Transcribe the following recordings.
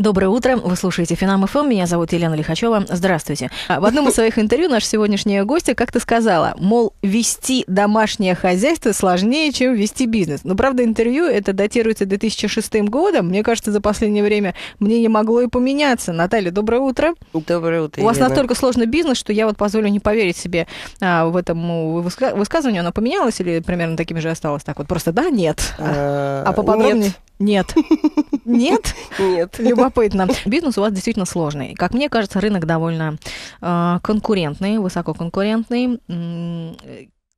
Доброе утро. Вы слушаете Финам ФМ. Меня зовут Елена Лихачева. Здравствуйте. А, в одном из своих интервью наш сегодняшняя гостья как-то сказала, мол, вести домашнее хозяйство сложнее, чем вести бизнес. Но, правда, интервью это датируется 2006 годом. Мне кажется, за последнее время мне не могло и поменяться. Наталья, доброе утро. Доброе утро, У вас Елена. настолько сложный бизнес, что я вот позволю не поверить себе а, в этом ну, выска- высказыванию. Оно поменялось или примерно таким же осталось? Так вот просто да, нет. А, а поподробнее? Нет. Нет. Нет? Нет. Любопытно. Бизнес у вас действительно сложный. Как мне кажется, рынок довольно э, конкурентный, высококонкурентный.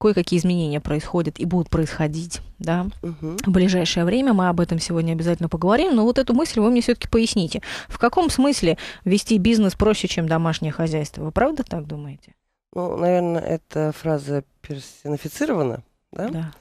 Кое-какие изменения происходят и будут происходить да, угу. в ближайшее время. Мы об этом сегодня обязательно поговорим. Но вот эту мысль вы мне все-таки поясните. В каком смысле вести бизнес проще, чем домашнее хозяйство? Вы правда так думаете? Ну, наверное, эта фраза персонифицирована, да? Да.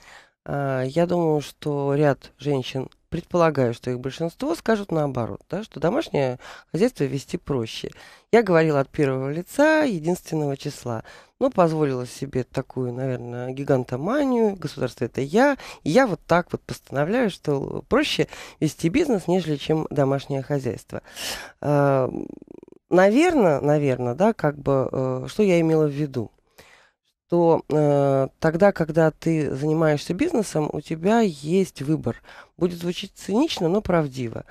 А, я думаю, что ряд женщин, предполагаю, что их большинство, скажут наоборот, да, что домашнее хозяйство вести проще. Я говорила от первого лица, единственного числа, но позволила себе такую, наверное, гигантоманию, государство это я, и я вот так вот постановляю, что проще вести бизнес, нежели чем домашнее хозяйство. Наверное, наверное, да, как бы, э, что я имела в виду? что э, тогда, когда ты занимаешься бизнесом, у тебя есть выбор. Будет звучить цинично, но правдиво.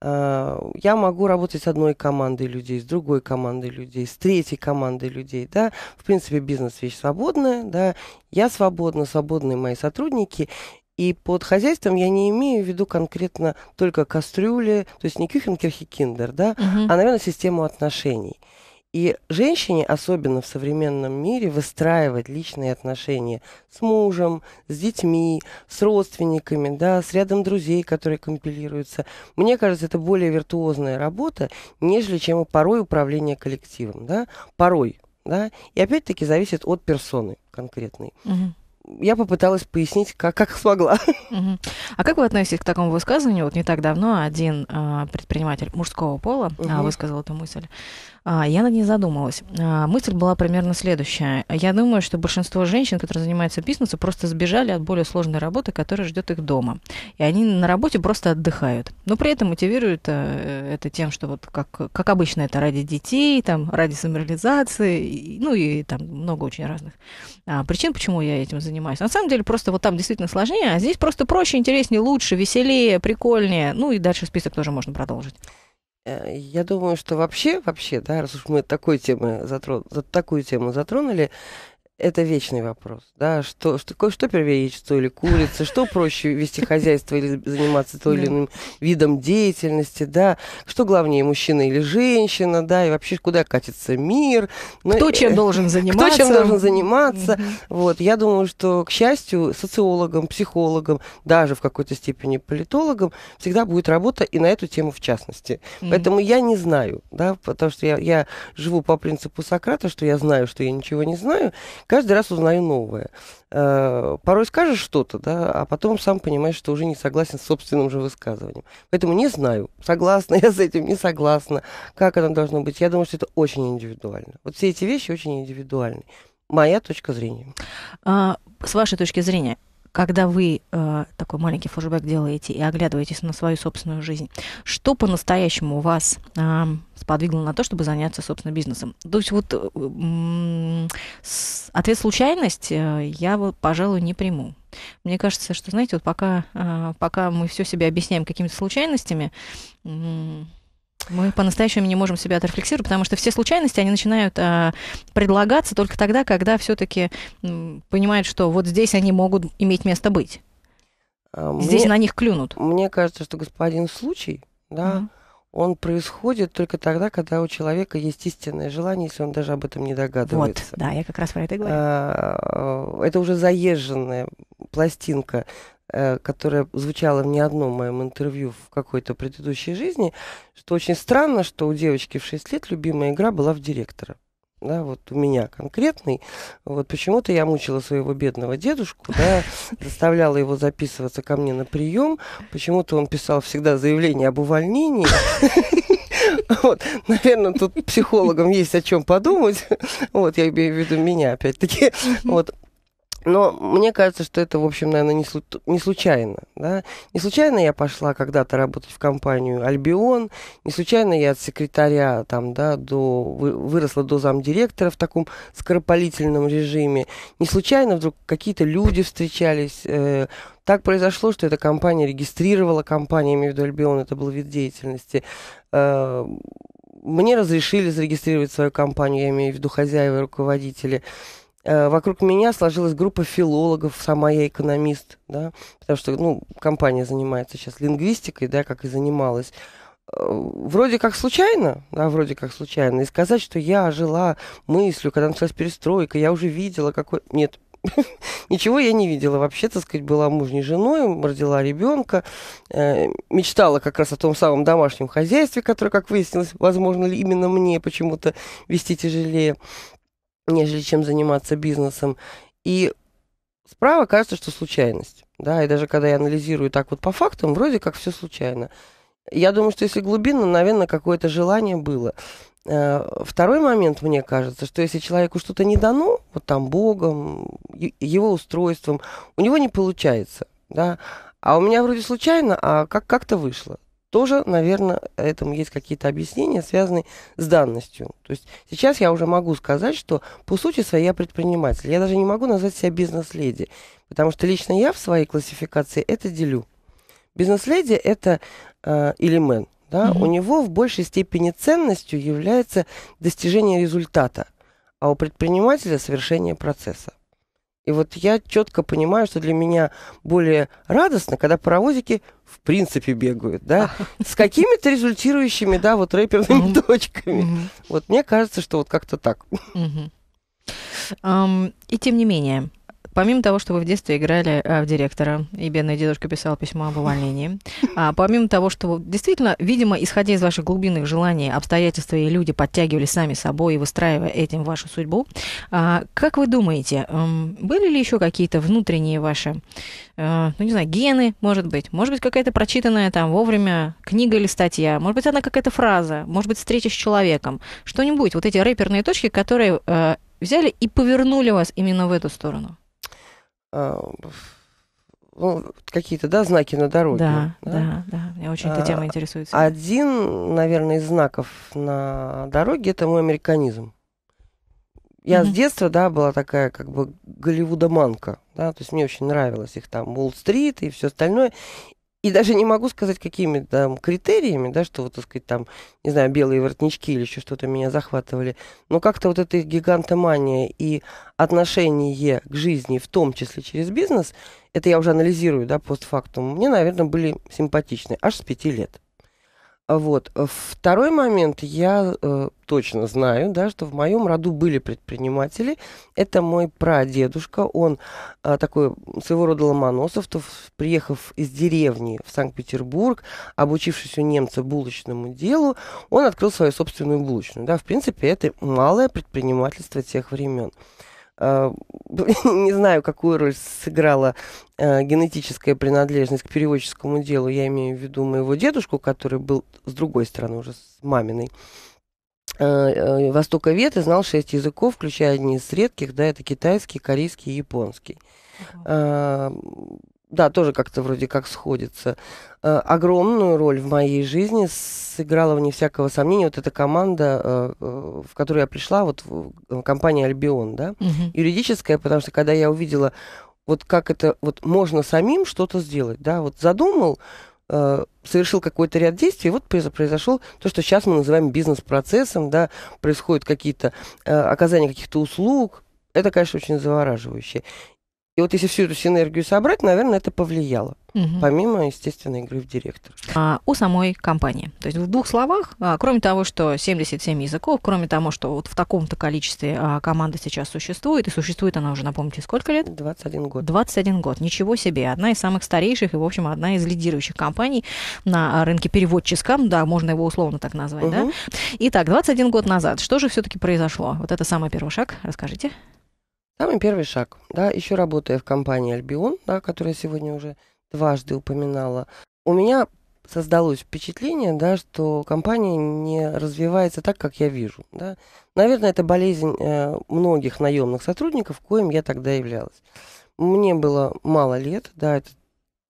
Э, я могу работать с одной командой людей, с другой командой людей, с третьей командой людей. Да? В принципе, бизнес вещь свободная, да, я свободна, свободны мои сотрудники. И под хозяйством я не имею в виду конкретно только кастрюли, то есть не кюхен, киндер, да, uh-huh. а, наверное, систему отношений. И женщине, особенно в современном мире, выстраивать личные отношения с мужем, с детьми, с родственниками, да, с рядом друзей, которые компилируются. Мне кажется, это более виртуозная работа, нежели чем порой управление коллективом. Да? Порой. Да? И опять-таки зависит от персоны конкретной. Угу я попыталась пояснить, как, как смогла. uh А как вы относитесь к такому высказыванию? Вот не так давно один э, предприниматель мужского пола uh высказал эту мысль, а, я над ней задумалась. А, мысль была примерно следующая. Я думаю, что большинство женщин, которые занимаются бизнесом, просто сбежали от более сложной работы, которая ждет их дома. И они на работе просто отдыхают. Но при этом мотивируют э, это тем, что вот как, как обычно это ради детей, там, ради самореализации, ну и там много очень разных а, причин, почему я этим занимаюсь. На самом деле просто вот там действительно сложнее, а здесь просто проще, интереснее, лучше, веселее, прикольнее. Ну и дальше список тоже можно продолжить. Э, я думаю, что вообще, вообще, да, раз уж мы такой темы затрон, такую тему затронули, это вечный вопрос, да, что, что, что первее яичцо или курица, что проще вести хозяйство или заниматься той или иным видом деятельности, да, что главнее, мужчина или женщина, да, и вообще куда катится мир. Но, ну, э, кто чем должен заниматься. Кто чем должен заниматься, вот, я думаю, что, к счастью, социологам, психологам, даже в какой-то степени политологам всегда будет работа и на эту тему в частности. Поэтому я не знаю, да, потому что я, я живу по принципу Сократа, что я знаю, что я ничего не знаю, каждый раз узнаю новое. Э, порой скажешь что-то, да, а потом сам понимаешь, что уже не согласен с собственным же высказыванием. Поэтому не знаю, согласна я с этим, не согласна, как оно должно быть. Я думаю, что это очень индивидуально. Вот все эти вещи очень индивидуальны. Моя точка зрения. А, с вашей точки зрения, когда вы э, такой маленький флешбэк делаете и оглядываетесь на свою собственную жизнь, что по-настоящему вас э, сподвигло на то, чтобы заняться собственным бизнесом? То есть вот э, ответ случайность э, я, пожалуй, не приму. Мне кажется, что, знаете, вот пока, э, пока мы все себе объясняем какими-то случайностями, э, мы по-настоящему не можем себя отрефлексировать, потому что все случайности, они начинают а, предлагаться только тогда, когда все-таки понимают, что вот здесь они могут иметь место быть. А, мне, здесь на них клюнут. Мне кажется, что господин случай, да, угу. он происходит только тогда, когда у человека есть истинное желание, если он даже об этом не догадывается. Вот, да, я как раз про это говорю. А, а, это уже заезженная пластинка. Э, которая звучала в не одном моем интервью в какой-то предыдущей жизни, что очень странно, что у девочки в 6 лет любимая игра была в директора да, вот у меня конкретный, вот почему-то я мучила своего бедного дедушку, да, заставляла его записываться ко мне на прием, почему-то он писал всегда заявление об увольнении. Вот, наверное, тут психологам есть о чем подумать. Вот, я имею в виду меня, опять-таки. Вот, но мне кажется, что это, в общем, наверное, не, слу- не случайно. Да? Не случайно я пошла когда-то работать в компанию «Альбион», не случайно я от секретаря там, да, до, выросла до замдиректора в таком скоропалительном режиме, не случайно вдруг какие-то люди встречались. Э, так произошло, что эта компания регистрировала компанию, имею в виду «Альбион», это был вид деятельности. Э, мне разрешили зарегистрировать свою компанию, я имею в виду хозяева и руководители. Э, вокруг меня сложилась группа филологов, сама я экономист, да, потому что, ну, компания занимается сейчас лингвистикой, да, как и занималась. Э, вроде как случайно, да, вроде как случайно. И сказать, что я жила мыслью, когда началась перестройка, я уже видела какой... Нет, ничего я не видела. Вообще, так сказать, была мужней женой, родила ребенка, э, мечтала как раз о том самом домашнем хозяйстве, которое, как выяснилось, возможно ли именно мне почему-то вести тяжелее нежели чем заниматься бизнесом. И справа кажется, что случайность. Да, и даже когда я анализирую так вот по фактам, вроде как все случайно. Я думаю, что если глубинно, наверное, какое-то желание было. Э, второй момент, мне кажется, что если человеку что-то не дано, вот там Богом, его устройством, у него не получается, да, а у меня вроде случайно, а как- как-то вышло. Тоже, наверное, этому есть какие-то объяснения, связанные с данностью. То есть сейчас я уже могу сказать, что по сути своей я предприниматель. Я даже не могу назвать себя бизнес-леди, потому что лично я в своей классификации это делю. Бизнес-леди это э, или мен. Да? Mm-hmm. У него в большей степени ценностью является достижение результата, а у предпринимателя совершение процесса. И вот я четко понимаю, что для меня более радостно, когда паровозики в принципе бегают, да, с какими-то результирующими, да, вот рэперными точками. Вот мне кажется, что вот как-то так. И тем не менее, Помимо того, что вы в детстве играли а, в директора, и бедный дедушка писал письма об увольнении, а, помимо того, что действительно, видимо, исходя из ваших глубинных желаний, обстоятельства и люди подтягивали сами собой и выстраивая этим вашу судьбу, а, как вы думаете, эм, были ли еще какие-то внутренние ваши, э, ну не знаю, гены, может быть, может быть, какая-то прочитанная там вовремя книга или статья, может быть, она какая-то фраза, может быть, встреча с человеком, что-нибудь, вот эти рэперные точки, которые э, взяли и повернули вас именно в эту сторону? Э, ну, какие-то, да, знаки на дороге. Да, да, да, да. Меня очень эта а, тема интересует. Один, наверное, из знаков на дороге это мой американизм. Я mm-hmm. с детства, да, была такая как бы голливудоманка, да, то есть мне очень нравилось их там Уолл-стрит и все остальное и даже не могу сказать, какими там критериями, да, что вот, так сказать, там, не знаю, белые воротнички или еще что-то меня захватывали, но как-то вот эта их гигантомания и отношение к жизни, в том числе через бизнес, это я уже анализирую, да, постфактум, мне, наверное, были симпатичны аж с пяти лет. Вот. Э, второй момент. Я э, точно знаю, да, что в моем роду были предприниматели. Это мой прадедушка. Он э, такой своего рода ломоносов, то, приехав из деревни в Санкт-Петербург, обучившись у немца булочному делу, он открыл свою собственную булочную. Да. В принципе, это малое предпринимательство тех времен. Э, не знаю, какую роль сыграла э, генетическая принадлежность к переводческому делу. Я имею в виду моего дедушку, который был с другой стороны уже с маминой. Э, Востоковед и знал шесть языков, включая одни из редких, да, это китайский, корейский и японский. Uh-huh да, тоже как-то вроде как сходится. Э, огромную роль в моей жизни сыграла, вне всякого сомнения, вот эта команда, э, э в которую я пришла, вот в, э, компания «Альбион», да, угу. юридическая, потому что когда я увидела, вот как это, вот можно самим что-то сделать, да, вот задумал, э, совершил какой-то ряд действий, вот произошел то, что сейчас мы называем бизнес-процессом, да, происходят какие-то э, оказания каких-то услуг. Это, конечно, очень завораживающе. И вот если всю эту синергию собрать, наверное, это повлияло. Угу. Помимо, естественно, игры в директор. А, у самой компании. То есть в двух словах, а, кроме того, что 77 языков, кроме того, что вот в таком-то количестве а, команда сейчас существует, и существует она уже, напомните, сколько лет? 21 год. 21 год. Ничего себе. Одна из самых старейших и, в общем, одна из лидирующих компаний на а, рынке переводческом, да, можно его условно так назвать, угу. да? Итак, 21 год назад. Что же все-таки произошло? Вот это самый первый шаг. Расскажите. Самый первый шаг, да, еще работая в компании «Альбион», да, которая сегодня уже дважды упоминала, у меня создалось впечатление, да, что компания не развивается так, как я вижу. Да. Наверное, это болезнь э, многих наемных сотрудников, коим я тогда являлась. Мне было мало лет, да, это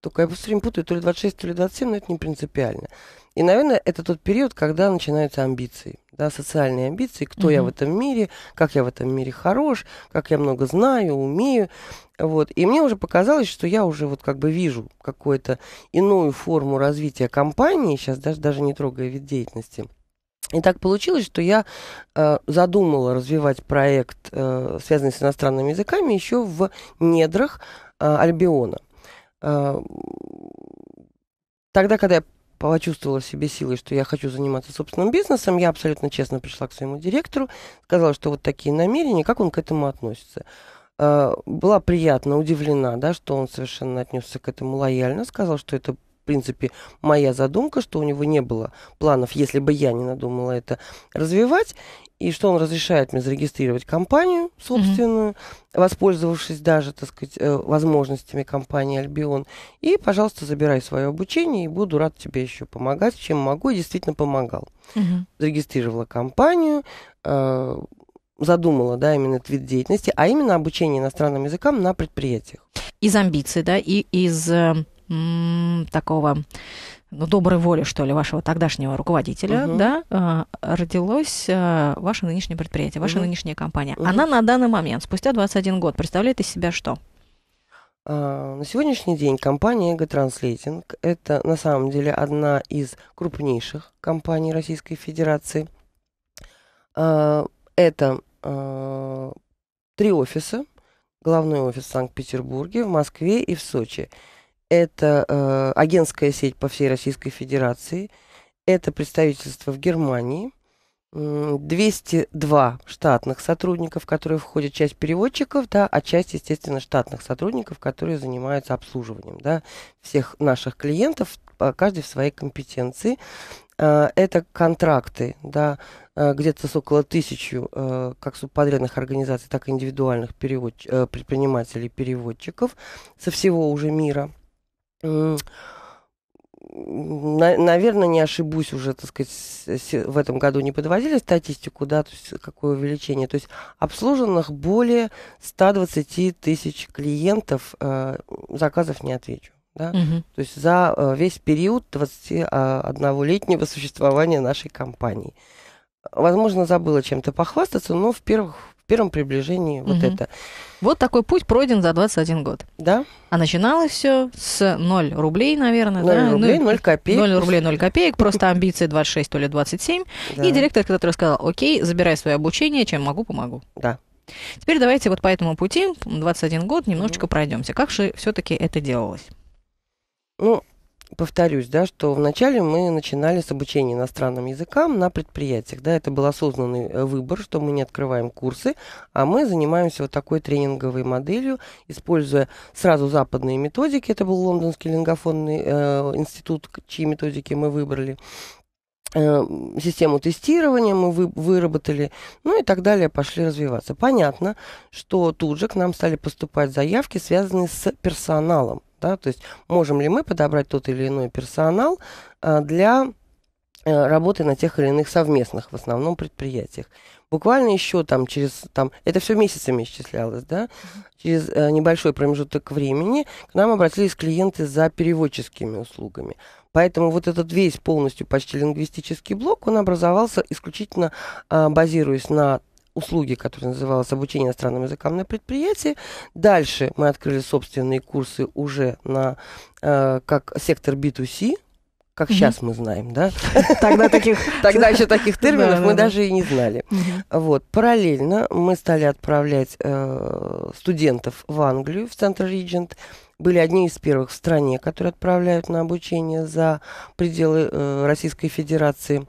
только я все время путаю, то ли 26, то ли 27, но это не принципиально. И, наверное, это тот период, когда начинаются амбиции да, социальные амбиции, кто mm-hmm. я в этом мире, как я в этом мире хорош, как я много знаю, умею. Вот. И мне уже показалось, что я уже вот как бы вижу какую-то иную форму развития компании, сейчас даже, даже не трогая вид деятельности. И так получилось, что я э, задумала развивать проект, э, связанный с иностранными языками, еще в недрах э, Альбиона. Э, тогда, когда я почувствовала в себе силы, что я хочу заниматься собственным бизнесом, я абсолютно честно пришла к своему директору, сказала, что вот такие намерения, как он к этому относится. А, была приятно удивлена, да, что он совершенно отнесся к этому лояльно, сказал, что это принципе, моя задумка, что у него не было планов, если бы я не надумала это развивать, и что он разрешает мне зарегистрировать компанию собственную, mm-hmm. воспользовавшись даже, так сказать, э, возможностями компании Альбион. И, пожалуйста, забирай свое обучение, и буду рад тебе еще помогать, чем могу, и действительно помогал. Mm-hmm. Зарегистрировала компанию, э, задумала, да, именно этот вид деятельности, а именно обучение иностранным языкам на предприятиях. Из амбиций, да, и из э, такого ну, доброй воли, что ли, вашего тогдашнего руководителя, угу. да, э, родилось э, ваше нынешнее предприятие, ваша угу. нынешняя компания. Угу. Она на данный момент, спустя 21 год, представляет из себя что? А, на сегодняшний день компания Эго Транслейтинг – это на самом деле одна из крупнейших компаний Российской Федерации. А, это а, три офиса. Главный офис в Санкт-Петербурге, в Москве и в Сочи это э, агентская сеть по всей Российской Федерации, это представительство в Германии, 202 штатных сотрудников, которые входят часть переводчиков, да, а часть, естественно, штатных сотрудников, которые занимаются обслуживанием да, всех наших клиентов, каждый в своей компетенции. Э, это контракты, да, э, где-то с около тысячу э, как субподрядных организаций, так и индивидуальных переводч... Э, предпринимателей-переводчиков со всего уже мира – наверное, не ошибусь уже, так сказать, в этом году не подводили статистику, да, то есть какое увеличение. То есть обслуженных более 120 тысяч клиентов, э, заказов не отвечу. Да? Угу. То есть за э, весь период 21-летнего а, существования нашей компании. Возможно, забыла чем-то похвастаться, но в первых первом приближении угу. вот это. Вот такой путь пройден за 21 год. Да. А начиналось все с 0 рублей, наверное. 0 да? рублей, 0 ну, копеек. 0 рублей, 0 копеек, просто амбиции 26, то ли 27. Да. И директор, который сказал, окей, забирай свое обучение, чем могу, помогу. Да. Теперь давайте вот по этому пути, 21 год, немножечко mm. пройдемся. Как же все-таки это делалось? Ну, повторюсь, да, что вначале мы начинали с обучения иностранным языкам на предприятиях. Да, это был осознанный э, выбор, что мы не открываем курсы, а мы занимаемся вот такой тренинговой моделью, используя сразу западные методики. Это был Лондонский лингофонный э, институт, чьи методики мы выбрали. Э, систему тестирования мы выработали, ну и так далее, пошли развиваться. Понятно, что тут же к нам стали поступать заявки, связанные с персоналом. Да? То есть можем ли мы подобрать тот или иной персонал э, для э, работы на тех или иных совместных, в основном, предприятиях. Буквально еще там через, там, это все месяцами исчислялось, да, через небольшой промежуток времени к нам обратились клиенты за переводческими услугами. Поэтому вот этот весь полностью почти лингвистический блок, он образовался исключительно а, базируясь на услуги, которые называлась «Обучение иностранным языкам на предприятии». Дальше мы открыли собственные курсы уже на, э, как сектор B2C, как mm-hmm. сейчас мы знаем, да? Тогда таких... Тогда еще таких терминов мы даже и не знали. Вот. Параллельно мы стали отправлять э, студентов в Англию, в Центр Регент, были одни из первых в стране, которые отправляют на обучение за пределы э, Российской Федерации.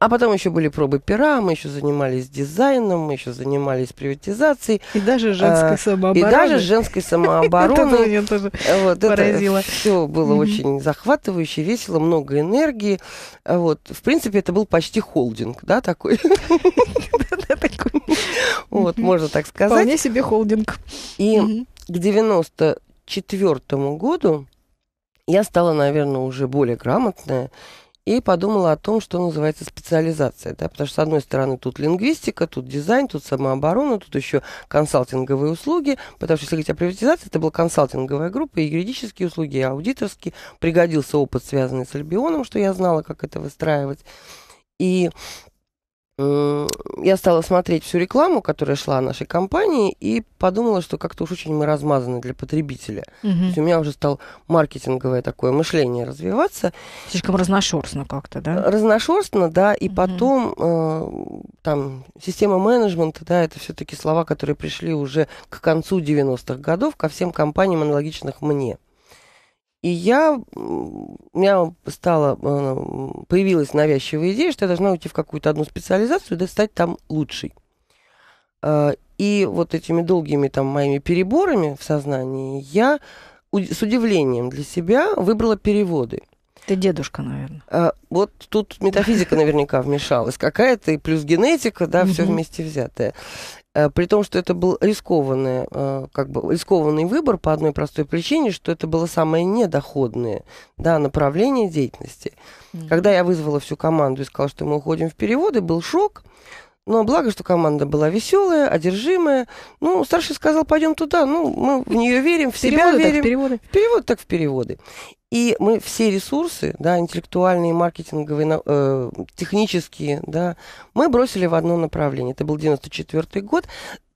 А потом еще были пробы пера, мы еще занимались дизайном, мы еще занимались приватизацией. И даже женской а, самообороной. И даже женской самообороной. Это меня тоже вот, поразило. Все было очень захватывающе, весело, много энергии. Вот. В принципе, это был почти холдинг, да, такой. Вот, можно так сказать. Вполне себе холдинг. И к 90 четвертому году я стала, наверное, уже более грамотная и подумала о том, что называется специализация. Да? Потому что, с одной стороны, тут лингвистика, тут дизайн, тут самооборона, тут еще консалтинговые услуги. Потому что, если говорить о приватизации, это была консалтинговая группа, и юридические услуги, и аудиторские. Пригодился опыт, связанный с Альбионом, что я знала, как это выстраивать. И Э, я стала смотреть всю рекламу, которая шла о нашей компании, и подумала, что как-то уж очень мы размазаны для потребителя. Угу. То есть у меня уже стало маркетинговое такое мышление развиваться. Слишком разношерстно как-то, да? Разношерстно, да, и угу. потом э, там система менеджмента, да, это все-таки слова, которые пришли уже к концу 90-х годов ко всем компаниям, аналогичных мне. И я, у меня стала, э, ну, появилась навязчивая идея, что я должна уйти в какую-то одну специализацию и стать там лучшей. А, и вот этими долгими там моими переборами в сознании я с удивлением для себя выбрала переводы. Ты дедушка, наверное. А, вот тут метафизика наверняка вмешалась какая-то, и плюс генетика, да, все вместе взятое. Э, при том, что это был рискованный, э, как бы рискованный выбор по одной простой причине, что это было самое недоходное да, направление деятельности. Mm-hmm. Когда я вызвала всю команду и сказала, что мы уходим в переводы, был шок – но благо, что команда была веселая, одержимая. Ну, старший сказал, пойдем туда. Ну, мы в нее верим, в, себя переводы, верим. Так в переводы. В перевод так в переводы. И мы все ресурсы, да, интеллектуальные, маркетинговые, э, технические, да, мы бросили в одно направление. Это был 94 год.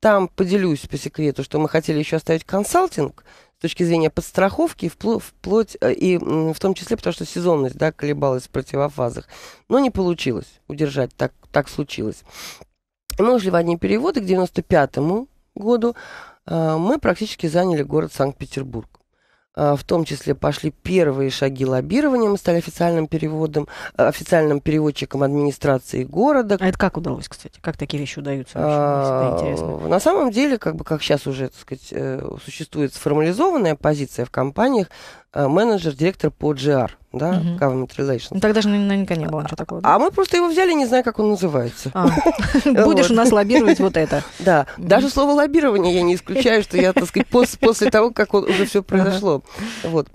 Там поделюсь по секрету, что мы хотели еще оставить консалтинг – с точки зрения подстраховки, впло вплоть э, и в том числе, потому что сезонность да, колебалась в противофазах. Но не получилось удержать, так, так случилось. Мы ушли в одни переводы к 95 году. Э, мы практически заняли город Санкт-Петербург. Э, в том числе пошли первые шаги лоббированием, стали официальным переводом, э, официальным переводчиком администрации города. А это как удалось, кстати? Как такие вещи удаются? Вообще, а, На самом деле, как бы как сейчас уже, так сказать, э, существует сформализованная позиция в компаниях, Э, менеджер, директор по GR, да, угу. Uh-huh. Government Relations. Ну, тогда же наверняка не было а, ничего такого. А да? А мы просто его взяли, не знаю, как он называется. А. Будешь у нас лоббировать вот это. Да, даже слово лоббирование я не исключаю, что я, так сказать, после того, как уже все произошло. Вот.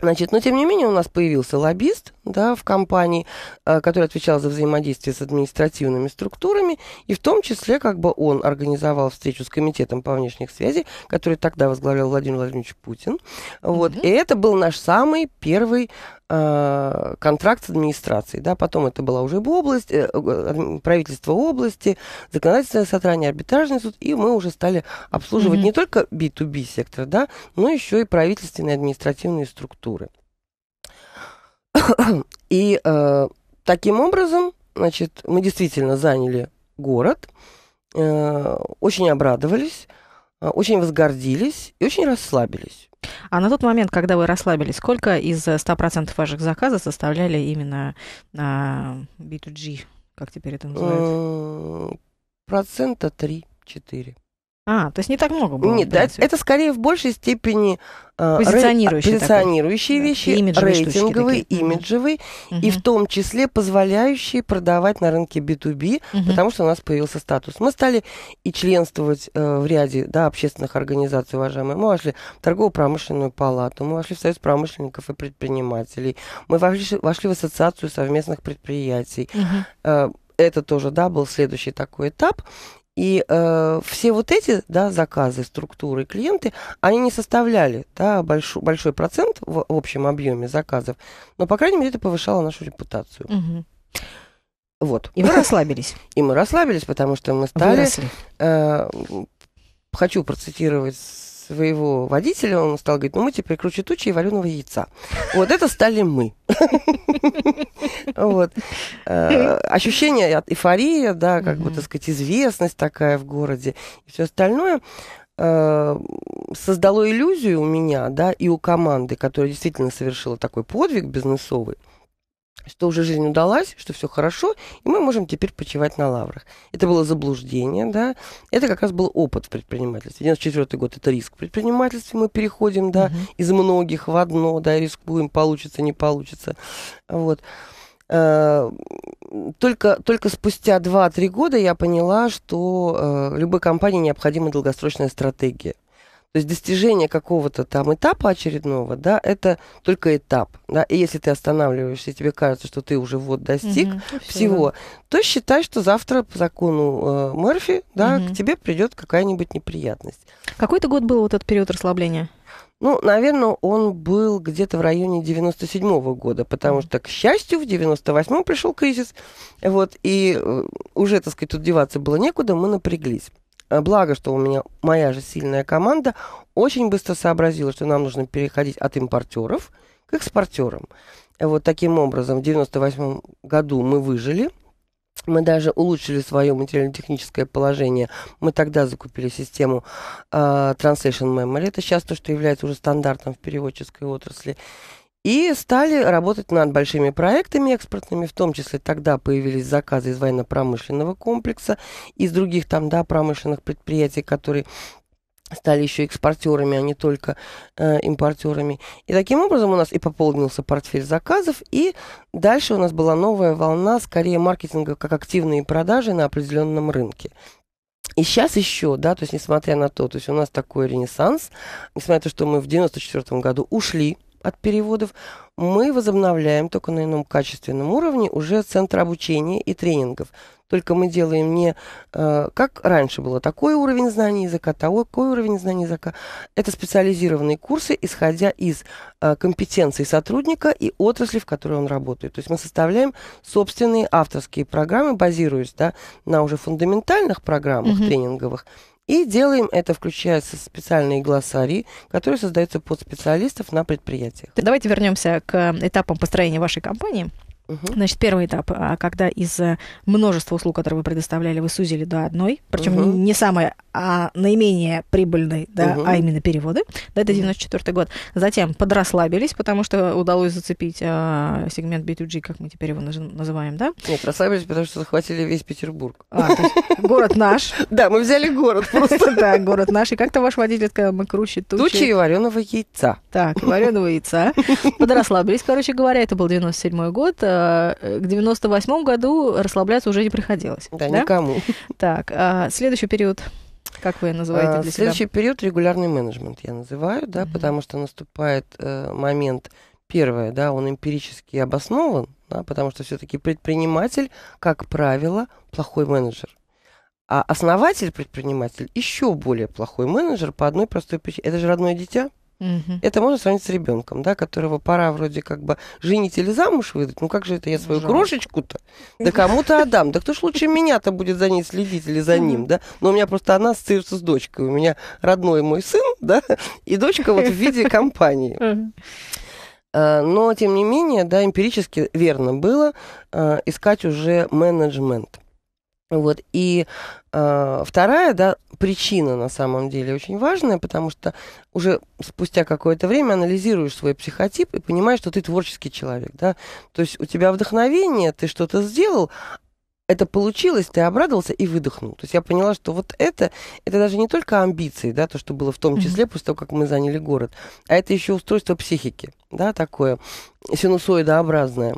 Значит, но тем не менее у нас появился лоббист да, в компании, э, который отвечал за взаимодействие с административными структурами, и в том числе как бы он организовал встречу с комитетом по внешних связей, который тогда возглавлял Владимир Владимирович Путин. Вот. Mm-hmm. И это был наш самый первый Э, контракт с администрацией. Да? Потом это была уже область, э, э, правительство области, законодательное собрание, арбитражный суд, и мы уже стали обслуживать mm-hmm. не только B2B сектор, да, но еще и правительственные административные структуры. и э, таким образом, значит, мы действительно заняли город, э, очень обрадовались. Э, очень возгордились и очень расслабились. А на тот момент, когда вы расслабились, сколько из 100% э, ваших заказов составляли именно на B2G, как теперь это называется? Э, процента 3-4. А, то есть не так много было. Нет, да, это скорее в большей степени э, позиционирующие, рей, позиционирующие такой, вещи, да, имиджевые рейтинговые, имиджевые, угу. и в том числе позволяющие продавать на рынке B2B, угу. потому что у нас появился статус. Мы стали и членствовать э, в ряде да, общественных организаций, уважаемые. Мы вошли в торгово-промышленную палату, мы вошли в Союз промышленников и предпринимателей, мы вошли, вошли в Ассоциацию совместных предприятий. Угу. Э, это тоже, да, был следующий такой этап. И э, все вот эти да, заказы, структуры клиенты, они не составляли да, большой, большой процент в общем объеме заказов, но, по крайней мере, это повышало нашу репутацию. Угу. Вот. И вы расслабились. И мы расслабились, потому что мы стали... Э, хочу процитировать своего водителя, он стал говорить, ну мы теперь круче тучи и вареного яйца. Вот это стали мы. Вот. Э, ощущение от эйфории, да, как бы, так сказать, известность такая в городе и все остальное э, создало иллюзию у меня, да, и у команды, которая действительно совершила такой подвиг бизнесовый, что уже жизнь удалась, что все хорошо, и мы можем теперь почивать на лаврах. Это было заблуждение, да. Это как раз был опыт в предпринимательстве. 94 год – это риск в предпринимательстве. Мы переходим, да, uh-huh. из многих в одно, да, рискуем, получится, не получится. Вот. Э, только, только спустя 2-3 года я поняла, что э, любой компании необходима долгосрочная стратегия. То есть достижение какого-то там этапа очередного, да, это только этап. Да? И если ты останавливаешься, и тебе кажется, что ты уже вот достиг угу, всего, да. то считай, что завтра по закону э, Мерфи, да, угу. к тебе придет какая-нибудь неприятность. Какой то год был вот этот период расслабления? Ну, наверное, он был где-то в районе 97-го года, потому что, к счастью, в 98-м пришел кризис, вот, и э, уже, так сказать, тут деваться было некуда, мы напряглись. Э, благо, что у меня моя же сильная команда, очень быстро сообразила, что нам нужно переходить от импортеров к экспортерам. Вот таким образом в 1998 году мы выжили. Мы даже улучшили свое материально-техническое положение. Мы тогда закупили систему э, Translation Memory. Это сейчас то, что является уже стандартом в переводческой отрасли. И стали работать над большими проектами экспортными, в том числе тогда появились заказы из военно-промышленного комплекса, из других там, да, промышленных предприятий, которые стали еще экспортерами, а не только э, импортерами. И таким образом у нас и пополнился портфель заказов, и дальше у нас была новая волна, скорее маркетинга, как активные продажи на определенном рынке. И сейчас еще, да, то есть несмотря на то, то есть у нас такой ренессанс, несмотря на то, что мы в 94 году ушли от переводов мы возобновляем только на ином качественном уровне уже центр обучения и тренингов. Только мы делаем не э, как раньше было такой уровень знаний языка, такой уровень знаний языка. Это специализированные курсы, исходя из э, компетенций сотрудника и отрасли, в которой он работает. То есть мы составляем собственные авторские программы, базируясь да, на уже фундаментальных программах mm-hmm. тренинговых и делаем это, включая специальные глоссарии, которые создаются под специалистов на предприятиях. Давайте вернемся к этапам построения вашей компании. Угу. Значит, первый этап, а, когда из э, множества услуг, которые вы предоставляли, вы сузили до одной, причем угу. не самой, а наименее прибыльной, да, угу. а именно переводы, да, это 94 год. Затем подрасслабились, потому что удалось зацепить а, сегмент B2G, как мы теперь его называем, да? Нет, расслабились, потому что захватили весь Петербург. А, город наш. Да, мы взяли город просто. Да, город наш. И как-то ваш водитель сказал, мы круче тучи. Тучи и вареного яйца. Так, вареного яйца. Подрасслабились, короче говоря, это был 97 год Э, к 98 году расслабляться уже не приходилось. Да, да? никому. Так, а следующий период как вы называете а, для себя? Следующий период регулярный менеджмент я называю, да, mm-hmm. потому что наступает э, момент первое, да, он эмпирически обоснован, да, потому что все-таки предприниматель, как правило, плохой менеджер. А основатель предприниматель еще более плохой менеджер по одной простой причине. Это же родное дитя. Угу. Это можно сравнить с ребенком, да, которого пора вроде как бы женить или замуж выдать. Ну как же это я свою Жалко. крошечку-то? Да кому-то отдам. Да кто ж лучше меня-то будет за ней следить или за ним, да? Но у меня просто она ассоциируется с дочкой. У меня родной мой сын, да, и дочка вот в виде компании. А, но, тем не менее, да, эмпирически верно было а, искать уже менеджмент. Вот, и Э, вторая да, причина, на самом деле, очень важная, потому что уже спустя какое-то время анализируешь свой психотип и понимаешь, что ты творческий человек. Да? То есть у тебя вдохновение, ты что-то сделал, это получилось, ты обрадовался и выдохнул. То есть я поняла, что вот это, это даже не только амбиции, да, то, что было в том числе mm-hmm. после того, как мы заняли город, а это еще устройство психики, да, такое синусоидообразное.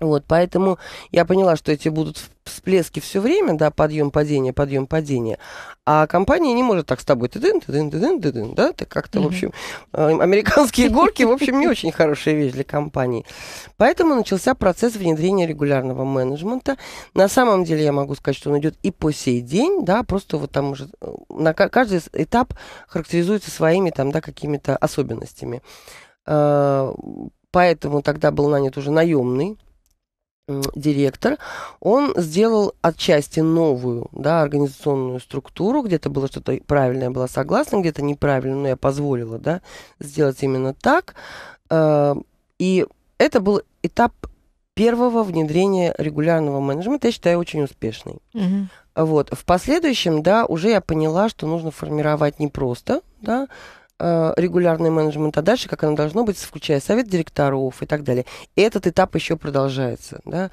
Вот, поэтому я поняла, что эти будут всплески все время, да, подъем, падение, подъем, падение. А компания не может так с тобой ты дын ты дын ты дын ты дын да, это как-то, mm-hmm. в общем, э, американские горки, в общем, не очень хорошая вещь для компании. Поэтому начался процесс внедрения регулярного менеджмента. На самом деле я могу сказать, что он идет и по сей день, да, просто вот там уже э, на каждый этап характеризуется своими там, да, какими-то особенностями. Э, поэтому тогда был нанят уже наемный Э, директор, он сделал отчасти новую да, организационную структуру, где-то было что-то правильное, я была согласна, где-то неправильно, но я позволила да, сделать именно так. Э, и это был этап первого внедрения регулярного менеджмента, я считаю, очень успешный. Угу. Вот. В последующем, да, уже я поняла, что нужно формировать не просто да, Э, регулярный менеджмент, а дальше, как оно должно быть, включая совет директоров и так далее. Этот этап еще продолжается. Да?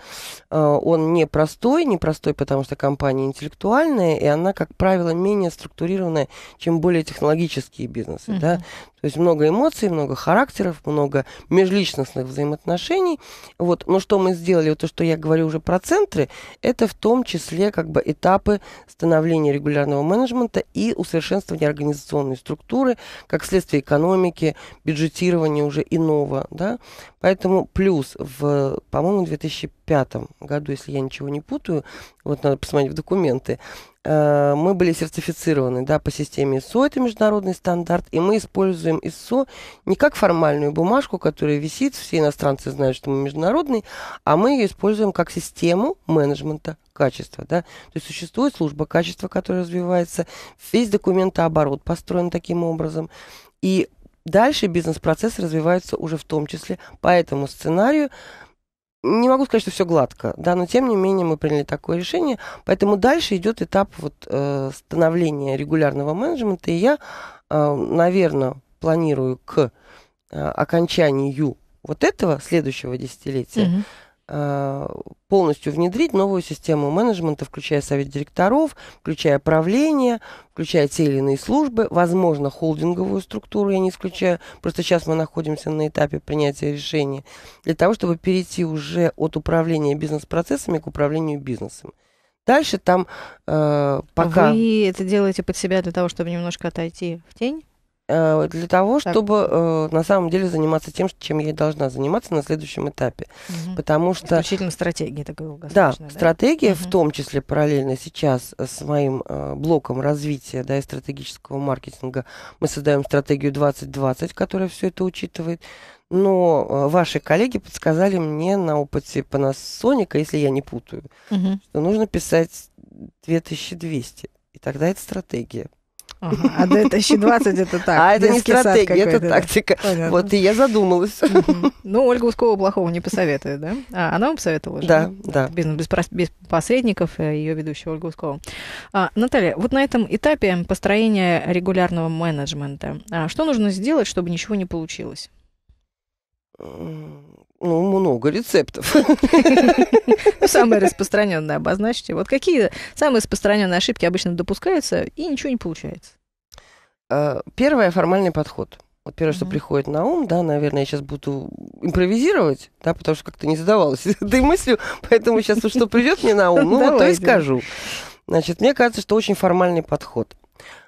Э, он непростой, непростой, потому что компания интеллектуальная, и она, как правило, менее структурированная, чем более технологические бизнесы. Uh-huh. Да? То есть много эмоций, много характеров, много межличностных взаимоотношений. Вот. Но что мы сделали, вот то, что я говорю уже про центры, это в том числе как бы этапы становления регулярного менеджмента и усовершенствования организационной структуры, как следствие экономики, бюджетирования уже иного, да, поэтому плюс в, по-моему, 2000 пятом году, если я ничего не путаю, вот надо посмотреть в документы, э, мы были сертифицированы да, по системе ISO, это международный стандарт, и мы используем ISO не как формальную бумажку, которая висит, все иностранцы знают, что мы международный, а мы ее используем как систему менеджмента качества. Да? То есть существует служба качества, которая развивается, весь документооборот построен таким образом. И дальше бизнес-процесс развивается уже в том числе по этому сценарию, не могу сказать, что все гладко, да, но тем не менее мы приняли такое решение, поэтому дальше идет этап вот э, становления регулярного менеджмента, и я, э, наверное, планирую к э, окончанию вот этого следующего десятилетия. Mm-hmm Э, полностью внедрить новую систему менеджмента, включая совет директоров, включая правление, включая те или иные службы, возможно, холдинговую структуру, я не исключаю, просто сейчас мы находимся на этапе принятия решения, для того, чтобы перейти уже от управления бизнес-процессами к управлению бизнесом. Дальше там э, пока... Вы это делаете под себя для того, чтобы немножко отойти в тень? Э, для того, так. чтобы э, на самом деле заниматься тем, чем я и должна заниматься на следующем этапе. Угу. Потому что... Исключительно стратегия такая да, да, стратегия угу. в том числе параллельно сейчас с моим э, блоком развития да, и стратегического маркетинга. Мы создаем стратегию 2020, которая все это учитывает. Но э, ваши коллеги подсказали мне на опыте Panasonic, если я не путаю, угу. что нужно писать 2200. И тогда это стратегия. Ага, а до 2020 это так. А это не стратегия, это тактика. Да. Вот и я задумалась. Угу. Ну, Ольга Ускова плохого не посоветует, да? А, она вам посоветовала же? Да, да. Бизнес без, без посредников, э, ее ведущая Ольга Ускова. А, Наталья, вот на этом этапе построения регулярного менеджмента, а что нужно сделать, чтобы ничего не получилось? Ну, много рецептов. Ну, самые распространенные обозначьте. Вот какие самые распространенные ошибки обычно допускаются и ничего не получается? Э, первое – формальный подход. Вот первое, что приходит на ум, да, наверное, я сейчас буду импровизировать, да, потому что как-то не задавалась этой мыслью, поэтому сейчас что придет мне на ум, ну, вот то и скажу. Значит, мне кажется, что очень формальный подход.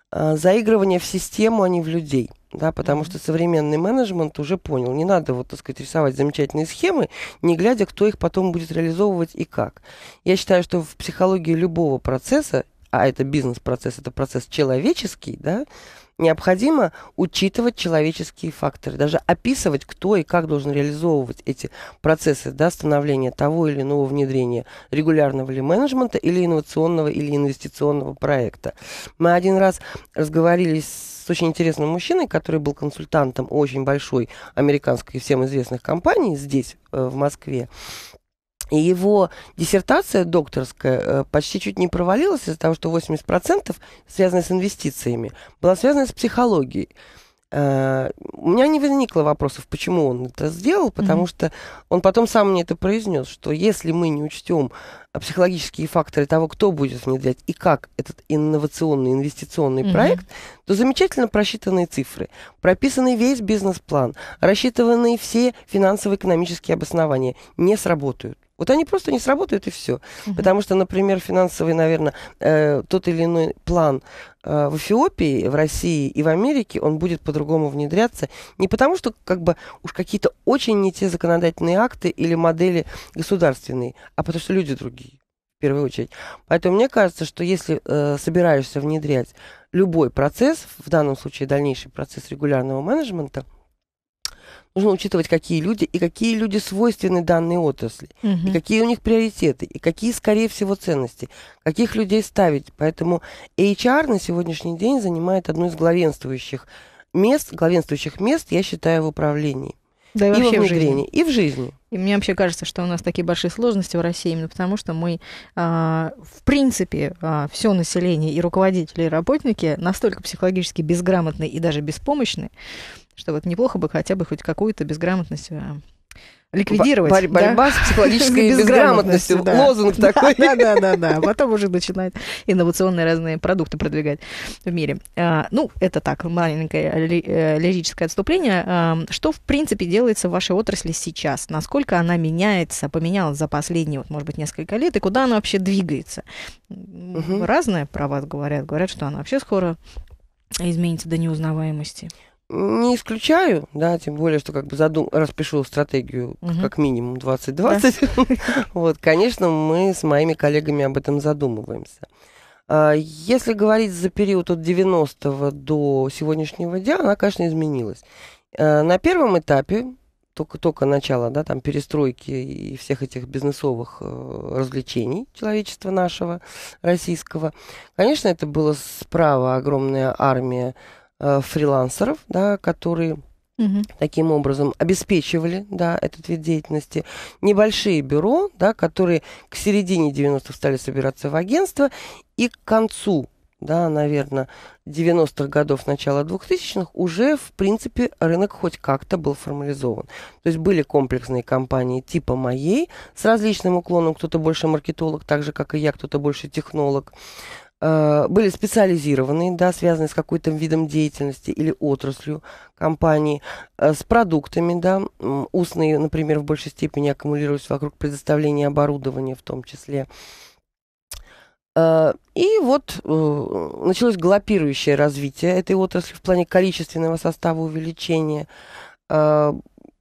А, заигрывание в систему, а не в людей. Да, потому что современный менеджмент уже понял, не надо вот, так сказать, рисовать замечательные схемы, не глядя, кто их потом будет реализовывать и как. Я считаю, что в психологии любого процесса, а это бизнес-процесс, это процесс человеческий, да, необходимо учитывать человеческие факторы, даже описывать, кто и как должен реализовывать эти процессы да, становления того или иного внедрения регулярного ли менеджмента или инновационного или инвестиционного проекта. Мы один раз разговаривали с очень интересным мужчиной, который был консультантом очень большой американской всем известных компании здесь, э, в Москве. И его диссертация докторская э, почти чуть не провалилась из-за того, что 80% связанная с инвестициями, была связана с психологией. Э, у меня не возникло вопросов, почему он это сделал, потому mm-hmm. что он потом сам мне это произнес, что если мы не учтем э, психологические факторы того, кто будет внедрять и как этот инновационный инвестиционный mm-hmm. проект, то замечательно просчитанные цифры, прописанный весь бизнес-план, рассчитанные все финансово-экономические обоснования не сработают. Вот они просто не сработают и все. Угу. Потому что, например, финансовый, наверное, э, тот или иной план э, в Эфиопии, в России и в Америке, он будет по-другому внедряться. Не потому, что как бы уж какие-то очень не те законодательные акты или модели государственные, а потому что люди другие, в первую очередь. Поэтому мне кажется, что если э, собираешься внедрять любой процесс, в данном случае дальнейший процесс регулярного менеджмента – нужно учитывать, какие люди и какие люди свойственны данной отрасли, угу. и какие у них приоритеты, и какие, скорее всего, ценности, каких людей ставить. Поэтому HR на сегодняшний день занимает одно из главенствующих мест, главенствующих мест, я считаю, в управлении. Да и, и вообще в жизни. и в жизни. И мне вообще кажется, что у нас такие большие сложности в России именно потому, что мы, а, в принципе, а, все население и руководители, и работники настолько психологически безграмотны и даже беспомощны, что вот неплохо бы хотя бы хоть какую-то безграмотность а, ликвидировать. Борь- борьба да? с психологической безграмотностью. Лозунг такой. Да, да, да, да. Потом уже начинают инновационные разные продукты продвигать в мире. А, ну, это так, маленькое э, лирическое отступление. А, что, в принципе, делается в вашей отрасли сейчас? Насколько она меняется, поменялась за последние, может быть, несколько лет, и куда она вообще двигается? Разное про вас говорят. Говорят, что она вообще скоро изменится до неузнаваемости. Не исключаю, да, тем более, что как бы задум... распишу стратегию угу. как минимум 2020. Да. вот, конечно, мы с моими коллегами об этом задумываемся. А, если говорить за период от 90-го до сегодняшнего дня, она, конечно, изменилась. А, на первом этапе, только-только начало, да, там перестройки и всех этих бизнесовых э, развлечений человечества нашего, российского, конечно, это было справа огромная армия Э, фрилансеров, да, которые угу. таким образом обеспечивали да, этот вид деятельности. Небольшие бюро, да, которые к середине 90-х стали собираться в агентство, и к концу, да, наверное, 90-х годов, начала 2000-х, уже, в принципе, рынок хоть как-то был формализован. То есть были комплексные компании типа моей с различным уклоном, кто-то больше маркетолог, так же, как и я, кто-то больше технолог, Э, были специализированные, да, связанные с какой то видом деятельности или отраслью компании, э, с продуктами, да, устные, например, в большей степени аккумулируются вокруг предоставления оборудования в том числе. Э, и вот началось галопирующее развитие этой отрасли в плане количественного состава увеличения